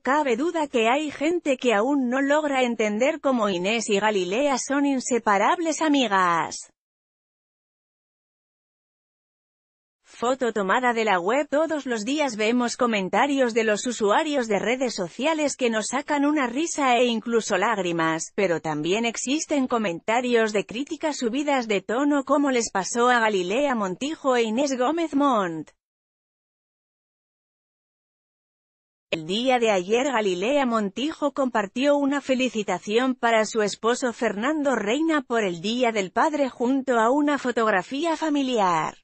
cabe duda que hay gente que aún no logra entender cómo Inés y Galilea son inseparables amigas. Foto tomada de la web Todos los días vemos comentarios de los usuarios de redes sociales que nos sacan una risa e incluso lágrimas, pero también existen comentarios de críticas subidas de tono como les pasó a Galilea Montijo e Inés Gómez Montt. El día de ayer Galilea Montijo compartió una felicitación para su esposo Fernando Reina por el Día del Padre junto a una fotografía familiar.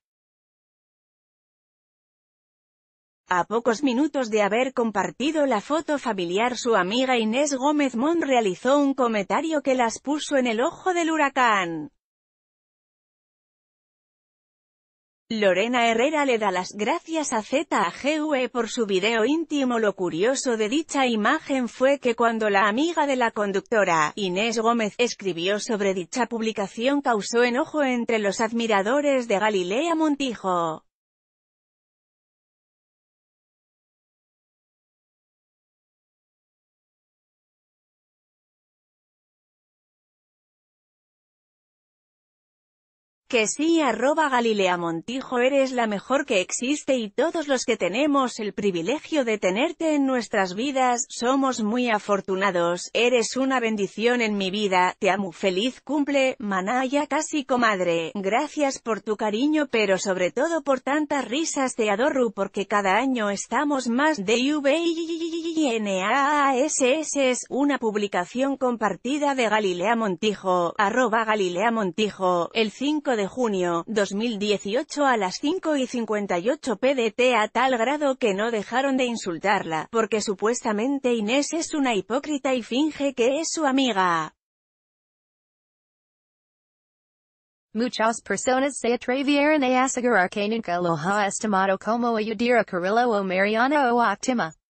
A pocos minutos de haber compartido la foto familiar su amiga Inés Gómez Mon realizó un comentario que las puso en el ojo del huracán. Lorena Herrera le da las gracias a ZAGUE por su video íntimo. Lo curioso de dicha imagen fue que cuando la amiga de la conductora, Inés Gómez, escribió sobre dicha publicación causó enojo entre los admiradores de Galilea Montijo. que sí arroba Galilea Montijo eres la mejor que existe y todos los que tenemos el privilegio de tenerte en nuestras vidas, somos muy afortunados, eres una bendición en mi vida, te amo, feliz cumple, manaya casi comadre, gracias por tu cariño pero sobre todo por tantas risas te adoro porque cada año estamos más de VINAASS es una publicación compartida de Galilea Montijo, arroba Galilea Montijo, el 5 de de junio 2018 a las 5 y 58 PDT a tal grado que no dejaron de insultarla, porque supuestamente Inés es una hipócrita y finge que es su amiga. Muchas personas se atrevieron a asegurar que nunca lo ha estimado como a Carrillo o Mariana o